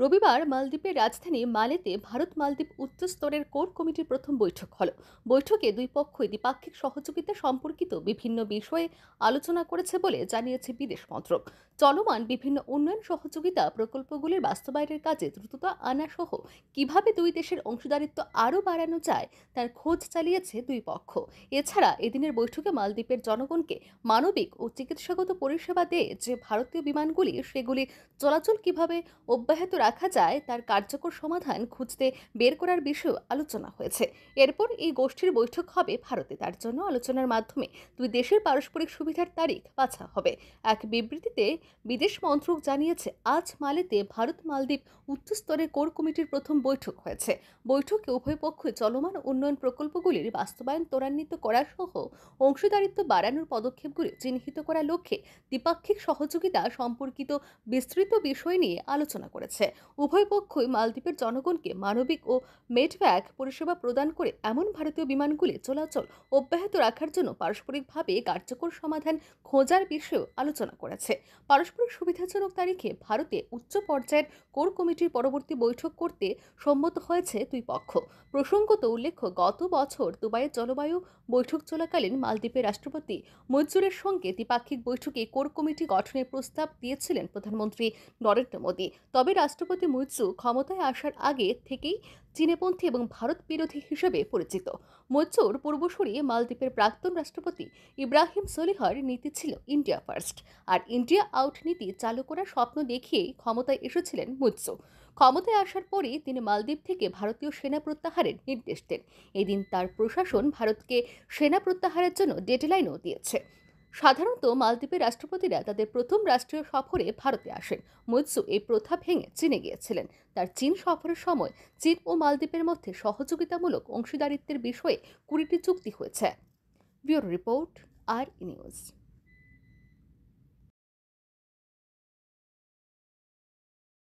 রবিবার মালদ্বীপের রাজধানী মালেতে ভারত মালদ্বীপ উচ্চ স্তরের কোর কমিটির প্রথম বৈঠক হল বৈঠকে দুই পক্ষই দ্বিপাক্ষিক সহযোগিতা সম্পর্কিত বিভিন্ন বিষয়ে আলোচনা করেছে বলে জানিয়েছে বিদেশ মন্ত্রক চলমান বিভিন্ন উন্নয়ন সহযোগিতা প্রকল্পগুলির বাস্তবায়নের কাজে দ্রুততা আনা সহ কিভাবে দুই দেশের অংশীদারিত্ব আরও বাড়ানো যায় তার খোঁজ চালিয়েছে দুই পক্ষ এছাড়া এদিনের বৈঠকে মালদ্বীপের জনগণকে মানবিক ও চিকিৎসাগত পরিষেবা দেয় যে ভারতীয় বিমানগুলি সেগুলি চলাচল কিভাবে অব্যাহত রাখা যায় তার কার্যকর সমাধান খুঁজতে বের করার বিষয়েও আলোচনা হয়েছে এরপর এই গোষ্ঠীর বৈঠক হবে ভারতে তার জন্য আলোচনার মাধ্যমে দুই দেশের পারস্পরিক সুবিধার তারিখ বাছা হবে এক বিবৃতিতে বিদেশ মন্ত্রক জানিয়েছে আজ মালেতে ভারত মালদ্বীপ উচ্চস্তরের কোর কমিটির প্রথম বৈঠক হয়েছে বৈঠকে উভয় পক্ষে চলমান উন্নয়ন প্রকল্পগুলির বাস্তবায়ন ত্বরান্বিত করা সহ অংশীদারিত্ব বাড়ানোর পদক্ষেপগুলি চিহ্নিত করার লক্ষ্যে দ্বিপাক্ষিক সহযোগিতা সম্পর্কিত বিস্তৃত বিষয় নিয়ে আলোচনা করেছে উভয় পক্ষই মালদ্বীপের জনগণকে মানবিক ও মেডব্যাক পরিষেবা প্রদান করে এমন ভারতীয় বিমানগুলি চলাচল অব্যাহত রাখার জন্য পারস্পরিকভাবে কার্যকর সমাধান খোঁজার বিষয়েও আলোচনা করেছে পারস্পরিক সুবিধাজনক তারিখে ভারতে উচ্চ পর্যায়ের কোর কমিটির পরবর্তী বৈঠক করতে সম্মত হয়েছে দুই পক্ষ প্রসঙ্গত উল্লেখ্য গত বছর দুবাইয়ের জলবায়ু বৈঠক চলাকালীন মালদ্বীপের রাষ্ট্রপতি মজুরের সঙ্গে দ্বিপাক্ষিক বৈঠকে কোর কমিটি গঠনের প্রস্তাব দিয়েছিলেন প্রধানমন্ত্রী নরেন্দ্র মোদী তবে রাষ্ট্র রাষ্ট্রপতি মৈত্রু ক্ষমতায় আসার আগে থেকেই চীনেপন্থী এবং ভারত বিরোধী হিসেবে পরিচিত মৈত্রুর পূর্বসরী মালদ্বীপের প্রাক্তন রাষ্ট্রপতি ইব্রাহিম সলিহর নীতি ছিল ইন্ডিয়া ফার্স্ট আর ইন্ডিয়া আউট নীতি চালু করার স্বপ্ন দেখিয়েই ক্ষমতায় এসেছিলেন মৈত্রু ক্ষমতায় আসার পরই তিনি মালদ্বীপ থেকে ভারতীয় সেনা প্রত্যাহারের নির্দেশ দেন এদিন তার প্রশাসন ভারতকে সেনা প্রত্যাহারের জন্য ডেডলাইনও দিয়েছে সাধারণত মালদ্বীপের রাষ্ট্রপতিরা তাদের প্রথম রাষ্ট্রীয় সফরে ভারতে আসেন মুৎসু এই প্রথা ভেঙে চীনে গিয়েছিলেন তার চীন সফরের সময় চীন ও মালদ্বীপের মধ্যে সহযোগিতামূলক অংশীদারিত্বের বিষয়ে কুড়িটি চুক্তি হয়েছে ব্যুরো রিপোর্ট আর নিউজ